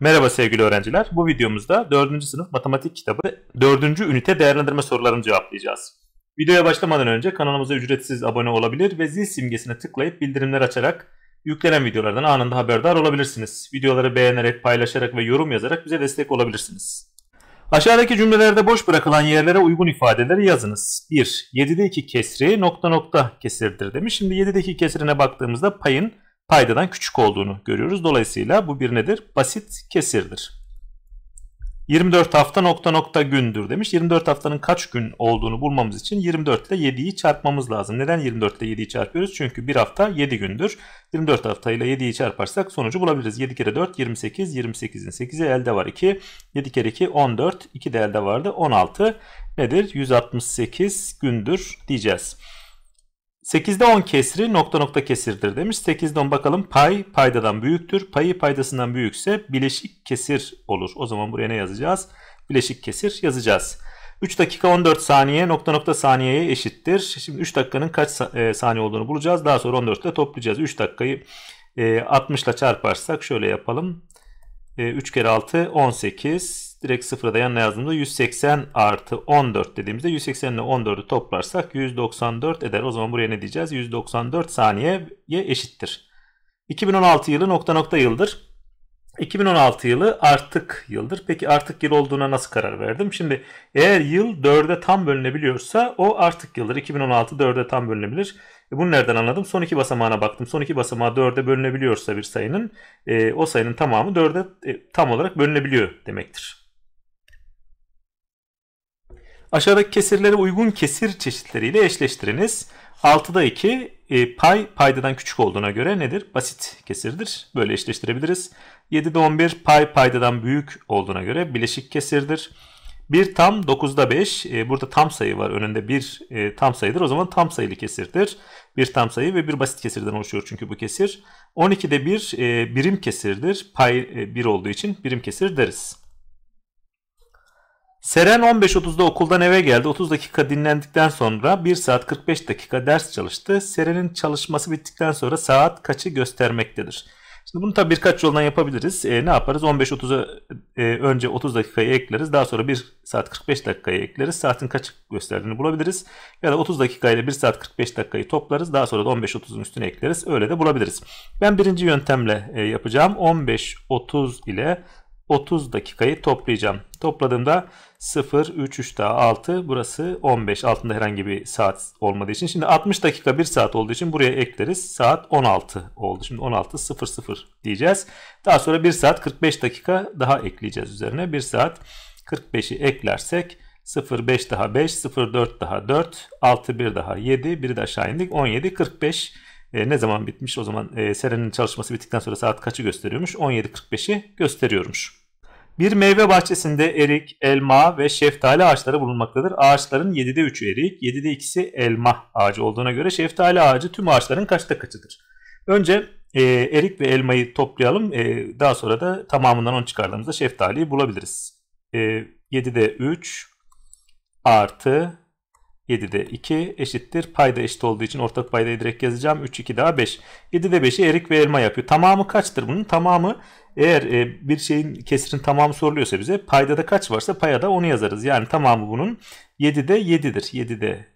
Merhaba sevgili öğrenciler. Bu videomuzda 4. sınıf matematik kitabı 4. ünite değerlendirme sorularını cevaplayacağız. Videoya başlamadan önce kanalımıza ücretsiz abone olabilir ve zil simgesine tıklayıp bildirimler açarak yüklenen videolardan anında haberdar olabilirsiniz. Videoları beğenerek, paylaşarak ve yorum yazarak bize destek olabilirsiniz. Aşağıdaki cümlelerde boş bırakılan yerlere uygun ifadeleri yazınız. 1. 7'de 2 kesri nokta nokta kesirdir demiş. Şimdi 7'de 2 kesirine baktığımızda payın paydadan küçük olduğunu görüyoruz. Dolayısıyla bu bir nedir? Basit kesirdir. 24 hafta nokta nokta gündür demiş. 24 haftanın kaç gün olduğunu bulmamız için 24 ile 7'yi çarpmamız lazım. Neden 24 ile 7'yi çarpıyoruz? Çünkü bir hafta 7 gündür. 24 haftayla ile 7'yi çarparsak sonucu bulabiliriz. 7 kere 4 28. 28'in 8'i elde var 2. 7 kere 2 14. 2 de elde vardı 16. Nedir? 168 gündür diyeceğiz. 8'de 10 kesri nokta nokta kesirdir demiş. 8'de 10 bakalım pay paydadan büyüktür. Payı paydasından büyükse bileşik kesir olur. O zaman buraya ne yazacağız? Bileşik kesir yazacağız. 3 dakika 14 saniye nokta nokta saniyeye eşittir. Şimdi 3 dakikanın kaç e, saniye olduğunu bulacağız. Daha sonra 14 ile toplayacağız. 3 dakikayı 60 ile çarparsak şöyle yapalım. 3 e, kere 6 18 direkt sıfıra da yanına yazdığımızda 180 artı 14 dediğimizde 180 ile 14'ü toplarsak 194 eder. O zaman buraya ne diyeceğiz? 194 saniyeye eşittir. 2016 yılı nokta nokta yıldır. 2016 yılı artık yıldır. Peki artık yıl olduğuna nasıl karar verdim? Şimdi eğer yıl 4'e tam bölünebiliyorsa o artık yıldır. 2016 4'e tam bölünebilir. E bunu nereden anladım? Son iki basamağına baktım. Son iki basamağı 4'e bölünebiliyorsa bir sayının e, o sayının tamamı 4'e e, tam olarak bölünebiliyor demektir. Aşağıdaki kesirlere uygun kesir çeşitleriyle eşleştiriniz. 6'da 2 e, pay paydadan küçük olduğuna göre nedir? Basit kesirdir. Böyle eşleştirebiliriz. 7'de 11 pay paydadan büyük olduğuna göre bileşik kesirdir. 1 tam 9'da 5 e, burada tam sayı var önünde 1 e, tam sayıdır o zaman tam sayılı kesirdir. Bir tam sayı ve bir basit kesirden oluşuyor çünkü bu kesir. 12'de 1 e, birim kesirdir. Pay e, olduğu için birim kesir deriz. Seren 15.30'da okuldan eve geldi. 30 dakika dinlendikten sonra 1 saat 45 dakika ders çalıştı. Seren'in çalışması bittikten sonra saat kaçı göstermektedir? Şimdi bunu tabii birkaç yoldan yapabiliriz. E, ne yaparız? 15.30'a e, önce 30 dakikayı ekleriz. Daha sonra 1 saat 45 dakikayı ekleriz. Saatin kaç gösterdiğini bulabiliriz. Ya da 30 dakikayla 1 saat 45 dakikayı toplarız. Daha sonra da 15.30'un üstüne ekleriz. Öyle de bulabiliriz. Ben birinci yöntemle e, yapacağım. 15.30 ile 30 dakikayı toplayacağım. Topladığımda 0, 3, 3 daha 6. Burası 15. Altında herhangi bir saat olmadığı için. Şimdi 60 dakika 1 saat olduğu için buraya ekleriz. Saat 16 oldu. Şimdi 16, 0, 0 diyeceğiz. Daha sonra 1 saat 45 dakika daha ekleyeceğiz üzerine. 1 saat 45'i eklersek 0, 5 daha 5, 0, 4 daha 4, 6, 1 daha 7, 1 de aşağı indik. 17, 45 e, ne zaman bitmiş? O zaman e, Seren'in çalışması bittikten sonra saat kaçı gösteriyormuş? 17.45'i gösteriyormuş. Bir meyve bahçesinde erik, elma ve şeftali ağaçları bulunmaktadır. Ağaçların 7'de 3'ü erik, 7'de 2'si elma ağacı olduğuna göre şeftali ağacı tüm ağaçların kaçta kaçıdır? Önce e, erik ve elmayı toplayalım. E, daha sonra da tamamından onu çıkardığımızda şeftaliyi bulabiliriz. E, 7'de 3 artı 7'de 2 eşittir. Payda eşit olduğu için ortak paydayı direkt yazacağım. 3, 2 daha 5. 7'de 5'i erik ve elma yapıyor. Tamamı kaçtır bunun? Tamamı eğer e, bir şeyin kesirin tamamı soruluyorsa bize payda da kaç varsa paya da onu yazarız. Yani tamamı bunun 7'de 7'dir. 7'de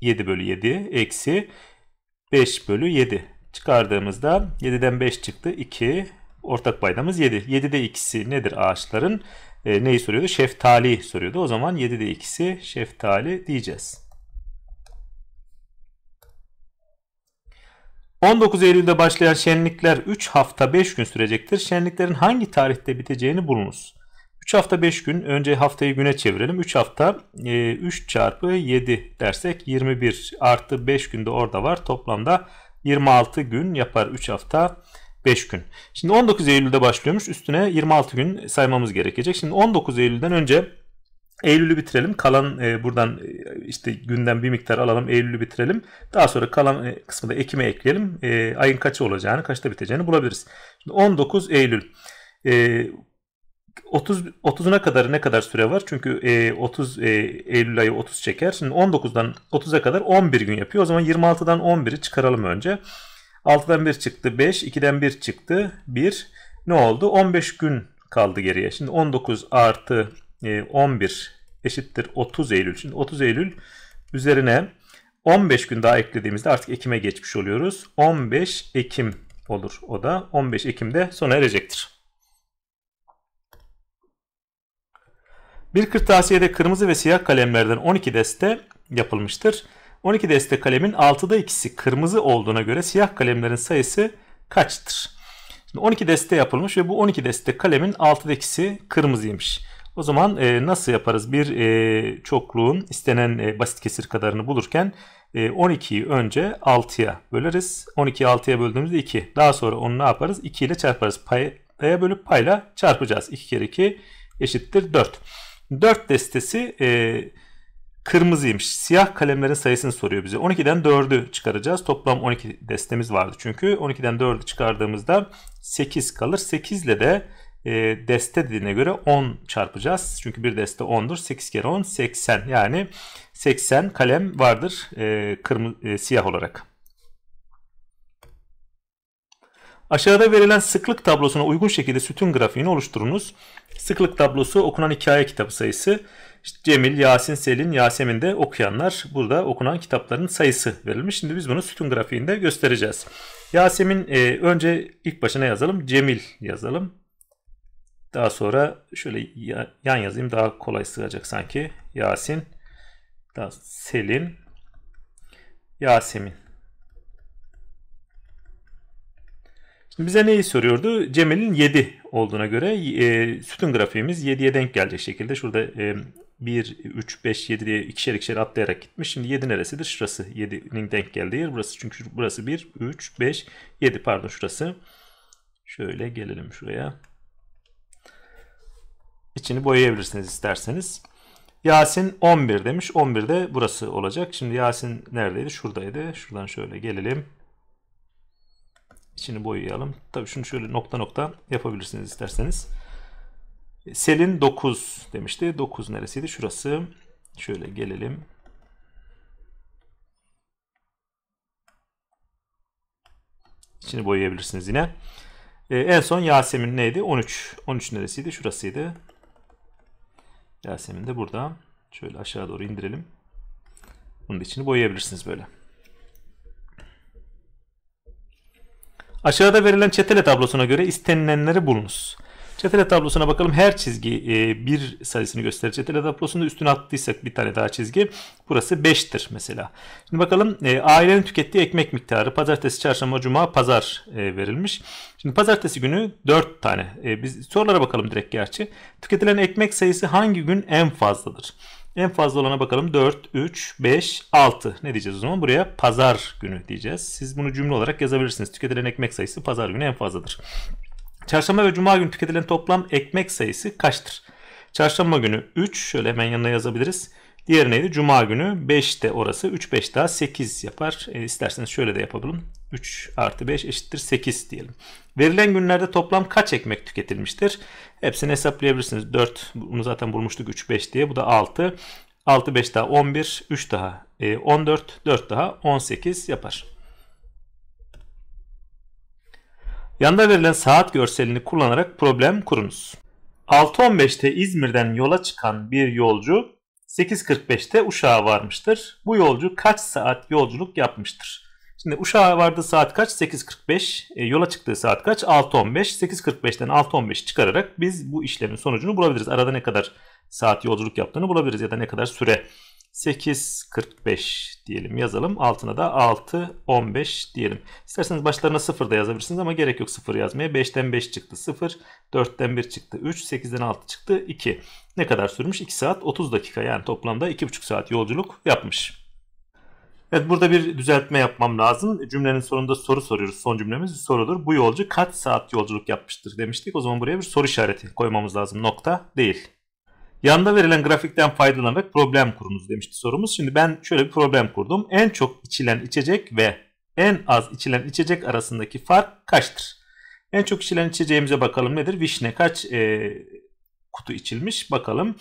7 bölü 7 eksi 5 bölü 7 çıkardığımızda 7'den 5 çıktı 2 ortak paydamız 7. 7'de ikisi nedir ağaçların? e, neyi soruyordu? Şeftali soruyordu. O zaman 7'de ikisi şeftali diyeceğiz. 19 Eylül'de başlayan şenlikler 3 hafta 5 gün sürecektir. Şenliklerin hangi tarihte biteceğini bulunuz. 3 hafta 5 gün önce haftayı güne çevirelim. 3 hafta e, 3 çarpı 7 dersek 21 artı 5 günde orada var. Toplamda 26 gün yapar 3 hafta. 5 gün. Şimdi 19 Eylül'de başlıyormuş. Üstüne 26 gün saymamız gerekecek. Şimdi 19 Eylül'den önce Eylül'ü bitirelim. Kalan e, buradan e, işte günden bir miktar alalım. Eylül'ü bitirelim. Daha sonra kalan e, kısmı da Ekim'e ekleyelim. E, ayın kaçı olacağını, kaçta biteceğini bulabiliriz. Şimdi 19 Eylül. E, 30 30'una kadar ne kadar süre var? Çünkü e, 30 e, Eylül ayı 30 çeker. Şimdi 19'dan 30'a kadar 11 gün yapıyor. O zaman 26'dan 11'i çıkaralım önce. 6'dan 1 çıktı 5, 2'den 1 çıktı 1. Ne oldu? 15 gün kaldı geriye. Şimdi 19 artı 11 e, eşittir 30 Eylül. Şimdi 30 Eylül üzerine 15 gün daha eklediğimizde artık Ekim'e geçmiş oluyoruz. 15 Ekim olur o da. 15 Ekim'de sona erecektir. Bir kırtasiyede kırmızı ve siyah kalemlerden 12 deste yapılmıştır. 12 deste kalemin 6'da ikisi kırmızı olduğuna göre siyah kalemlerin sayısı kaçtır? Şimdi 12 deste yapılmış ve bu 12 deste kalemin 6'da ikisi kırmızıymış. O zaman e, nasıl yaparız? Bir e, çokluğun istenen e, basit kesir kadarını bulurken e, 12'yi önce 6'ya böleriz. 12'yi 6'ya böldüğümüzde 2. Daha sonra onu ne yaparız? 2 ile çarparız. Paya bölüp payla çarpacağız. 2 kere 2 eşittir 4. 4 destesi... E, kırmızıymış. Siyah kalemlerin sayısını soruyor bize. 12'den 4'ü çıkaracağız. Toplam 12 destemiz vardı çünkü. 12'den 4'ü çıkardığımızda 8 kalır. 8 ile de e, deste dediğine göre 10 çarpacağız. Çünkü bir deste 10'dur. 8 kere 10 80. Yani 80 kalem vardır e, kırmızı e, siyah olarak. Aşağıda verilen sıklık tablosuna uygun şekilde sütun grafiğini oluşturunuz. Sıklık tablosu okunan hikaye kitabı sayısı. İşte Cemil, Yasin, Selin, Yasemin de okuyanlar. Burada okunan kitapların sayısı verilmiş. Şimdi biz bunu sütun grafiğinde göstereceğiz. Yasemin e, önce ilk başına yazalım. Cemil yazalım. Daha sonra şöyle yan yazayım daha kolay sığacak sanki. Yasin, daha Selin, Yasemin. Şimdi bize neyi soruyordu? Cemil'in 7 olduğuna göre e, sütun grafiğimiz 7'ye denk gelecek şekilde. Şurada e, 1, 3, 5, 7 diye ikişer ikişer atlayarak gitmiş. Şimdi 7 neresidir? Şurası. 7'nin denk geldiği yer burası. Çünkü burası 1, 3, 5, 7 pardon şurası. Şöyle gelelim şuraya. İçini boyayabilirsiniz isterseniz. Yasin 11 demiş. 11 de burası olacak. Şimdi Yasin neredeydi? Şuradaydı. Şuradan şöyle gelelim. İçini boyayalım. Tabii şunu şöyle nokta nokta yapabilirsiniz isterseniz. Selin 9 demişti. 9 neresiydi? Şurası. Şöyle gelelim. İçini boyayabilirsiniz yine. Ee, en son Yasemin neydi? 13. 13 neresiydi? Şurasıydı. Yasemin de burada. Şöyle aşağı doğru indirelim. Bunun içini boyayabilirsiniz böyle. Aşağıda verilen çetele tablosuna göre istenilenleri bulunuz. Çetele tablosuna bakalım. Her çizgi e, bir sayısını gösterir. Çetele tablosunda üstüne attıysak bir tane daha çizgi. Burası 5'tir mesela. Şimdi bakalım e, ailenin tükettiği ekmek miktarı. Pazartesi, çarşamba, cuma, pazar e, verilmiş. Şimdi pazartesi günü 4 tane. E, biz sorulara bakalım direkt gerçi. Tüketilen ekmek sayısı hangi gün en fazladır? En fazla olana bakalım. 4, 3, 5, 6. Ne diyeceğiz o zaman? Buraya pazar günü diyeceğiz. Siz bunu cümle olarak yazabilirsiniz. Tüketilen ekmek sayısı pazar günü en fazladır. Çarşamba ve cuma günü tüketilen toplam ekmek sayısı kaçtır? Çarşamba günü 3. Şöyle hemen yanına yazabiliriz. Diğer neydi? Cuma günü 5 de orası. 3, 5 daha 8 yapar. E, isterseniz şöyle de yapalım. 3 artı 5 eşittir 8 diyelim. Verilen günlerde toplam kaç ekmek tüketilmiştir? Hepsini hesaplayabilirsiniz. 4 bunu zaten bulmuştuk 3 5 diye. Bu da 6. 6 5 daha 11, 3 daha 14, e, 4 daha 18 yapar. Yanda verilen saat görselini kullanarak problem kurunuz. 6.15'te İzmir'den yola çıkan bir yolcu 8.45'te Uşak'a varmıştır. Bu yolcu kaç saat yolculuk yapmıştır? Şimdi uşağa vardı saat kaç? 8.45. E, yola çıktığı saat kaç? 6.15. 8.45'ten 6.15 çıkararak biz bu işlemin sonucunu bulabiliriz. Arada ne kadar saat yolculuk yaptığını bulabiliriz ya da ne kadar süre. 8.45 diyelim yazalım. Altına da 6.15 diyelim. İsterseniz başlarına 0 da yazabilirsiniz ama gerek yok 0 yazmaya. 5'ten 5 çıktı 0, 4'ten 1 çıktı 3, 8'den 6 çıktı 2. Ne kadar sürmüş? 2 saat 30 dakika yani toplamda 2,5 saat yolculuk yapmış. Evet burada bir düzeltme yapmam lazım. Cümlenin sonunda soru soruyoruz. Son cümlemiz bir sorudur. Bu yolcu kaç saat yolculuk yapmıştır demiştik. O zaman buraya bir soru işareti koymamız lazım. Nokta değil. Yanda verilen grafikten faydalanarak problem kurunuz demişti sorumuz. Şimdi ben şöyle bir problem kurdum. En çok içilen içecek ve en az içilen içecek arasındaki fark kaçtır? En çok içilen içeceğimize bakalım nedir? Vişne kaç e, kutu içilmiş bakalım.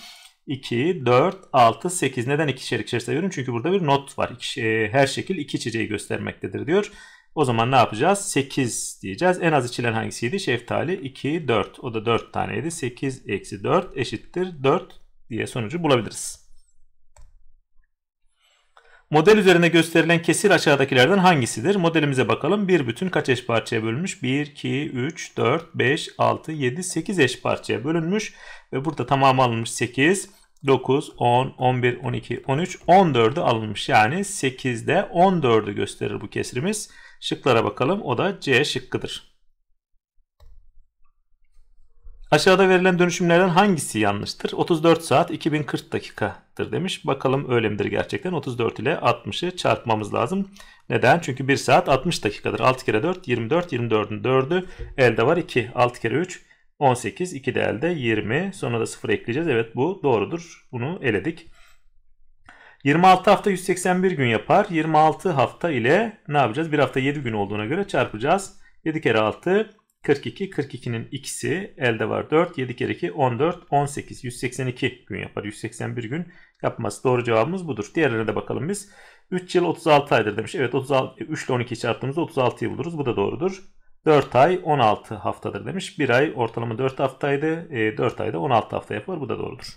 2, 4, 6, 8. Neden iki ikişer sayıyorum? Çünkü burada bir not var. E, her şekil iki çiçeği göstermektedir diyor. O zaman ne yapacağız? 8 diyeceğiz. En az içilen hangisiydi? Şeftali 2, 4. O da 4 taneydi. 8 eksi 4 eşittir 4 diye sonucu bulabiliriz. Model üzerine gösterilen kesir aşağıdakilerden hangisidir? Modelimize bakalım. Bir bütün kaç eş parçaya bölünmüş? 1, 2, 3, 4, 5, 6, 7, 8 eş parçaya bölünmüş. Ve burada tamamı alınmış 8. 9, 10, 11, 12, 13, 14'ü alınmış. Yani 8'de 14'ü gösterir bu kesrimiz. Şıklara bakalım. O da C şıkkıdır. Aşağıda verilen dönüşümlerden hangisi yanlıştır? 34 saat 2040 dakikadır demiş. Bakalım öyle midir gerçekten? 34 ile 60'ı çarpmamız lazım. Neden? Çünkü 1 saat 60 dakikadır. 6 kere 4 24, 24'ün 4'ü elde var 2. 6 kere 3 18, 2 de elde 20. Sonra da 0 ekleyeceğiz. Evet bu doğrudur. Bunu eledik. 26 hafta 181 gün yapar. 26 hafta ile ne yapacağız? Bir hafta 7 gün olduğuna göre çarpacağız. 7 kere 6 42. 42'nin ikisi elde var 4. 7 kere 2 14. 18. 182 gün yapar. 181 gün yapmaz. Doğru cevabımız budur. Diğerlerine de bakalım biz. 3 yıl 36 aydır demiş. Evet 36, 3 ile 12 çarptığımızda 36'yı buluruz. Bu da doğrudur. 4 ay 16 haftadır demiş. 1 ay ortalama 4 haftaydı. E, 4 ayda 16 hafta yapar. Bu da doğrudur.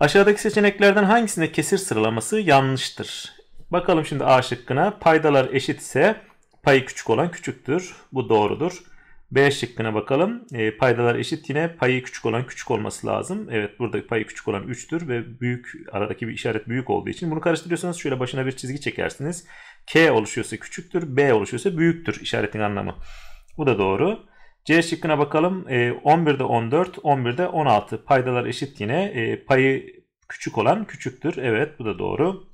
Aşağıdaki seçeneklerden hangisinde kesir sıralaması yanlıştır? Bakalım şimdi A şıkkına. Paydalar eşit ise payı küçük olan küçüktür. Bu doğrudur. B şıkkına bakalım. E, paydalar eşit yine payı küçük olan küçük olması lazım. Evet burada payı küçük olan 3'tür ve büyük aradaki bir işaret büyük olduğu için bunu karıştırıyorsanız şöyle başına bir çizgi çekersiniz. K oluşuyorsa küçüktür, B oluşuyorsa büyüktür işaretin anlamı. Bu da doğru. C şıkkına bakalım. 11'de 14, 11'de 16. Paydalar eşit yine. E, payı küçük olan küçüktür. Evet bu da doğru.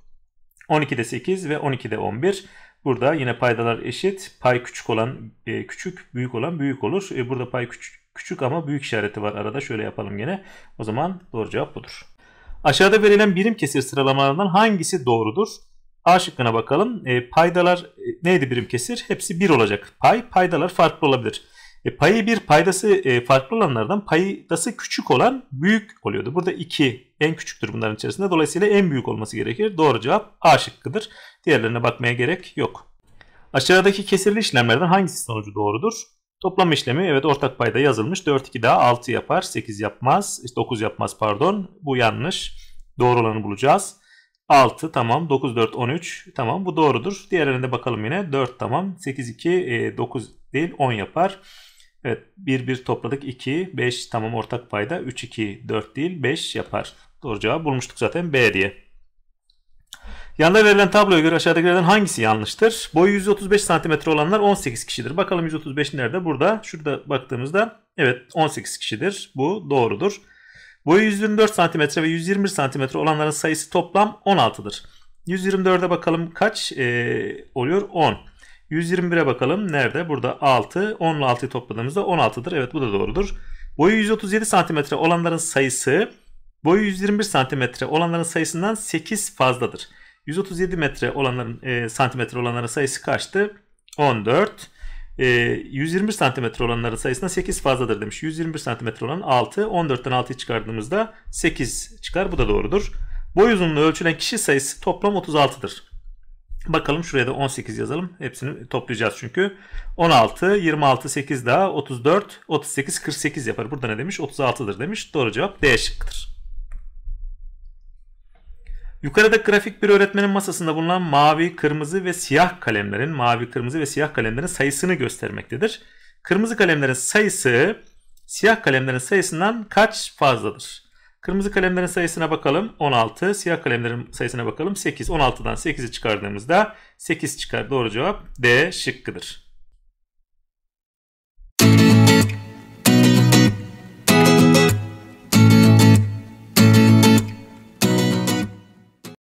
12'de 8 ve 12'de 11. Burada yine paydalar eşit. Pay küçük olan e, küçük, büyük olan büyük olur. E, burada pay küçük, küçük ama büyük işareti var arada. Şöyle yapalım yine. O zaman doğru cevap budur. Aşağıda verilen birim kesir sıralamalarından hangisi doğrudur? A şıkkına bakalım. E, paydalar e, neydi birim kesir? Hepsi 1 olacak. Pay, paydalar farklı olabilir. E, payı 1, paydası e, farklı olanlardan paydası küçük olan büyük oluyordu. Burada 2 en küçüktür bunların içerisinde. Dolayısıyla en büyük olması gerekir. Doğru cevap A şıkkıdır. Diğerlerine bakmaya gerek yok. Aşağıdaki kesirli işlemlerden hangisi sonucu doğrudur? Toplam işlemi evet ortak payda yazılmış. 4 2 daha 6 yapar. 8 yapmaz. 9 yapmaz pardon. Bu yanlış. Doğru olanı bulacağız. 6 tamam. 9, 4, 13 tamam. Bu doğrudur. Diğerlerine bakalım yine. 4 tamam. 8, 2, 9 değil 10 yapar. Evet 1, 1 topladık 2, 5 tamam ortak payda. 3, 2, 4 değil 5 yapar. Doğru cevabı bulmuştuk zaten B diye. Yanda verilen tabloya göre aşağıdakilerden hangisi yanlıştır? Boyu 135 cm olanlar 18 kişidir. Bakalım 135 nerede? Burada. Şurada baktığımızda evet 18 kişidir. Bu doğrudur. Boyu 124 cm ve 121 cm olanların sayısı toplam 16'dır. 124'e bakalım kaç e, oluyor? 10. 121'e bakalım. Nerede? Burada 6. 10 ile 6'yı topladığımızda 16'dır. Evet bu da doğrudur. Boyu 137 cm olanların sayısı boyu 121 cm olanların sayısından 8 fazladır. 137 metre olanların e, santimetre olanların sayısı kaçtı? 14 e, 121 cm olanların sayısına 8 fazladır demiş. 121 cm olan 6. 14'ten 6'yı çıkardığımızda 8 çıkar. Bu da doğrudur. Boy uzunluğu ölçülen kişi sayısı toplam 36'dır. Bakalım şuraya da 18 yazalım. Hepsini toplayacağız çünkü. 16, 26, 8 daha 34, 38, 48 yapar. Burada ne demiş? 36'dır demiş. Doğru cevap D şıkkıdır. Yukarıda grafik bir öğretmenin masasında bulunan mavi, kırmızı ve siyah kalemlerin, mavi, kırmızı ve siyah kalemlerin sayısını göstermektedir. Kırmızı kalemlerin sayısı siyah kalemlerin sayısından kaç fazladır? Kırmızı kalemlerin sayısına bakalım 16, siyah kalemlerin sayısına bakalım 8. 16'dan 8'i çıkardığımızda 8 çıkar. Doğru cevap D şıkkıdır.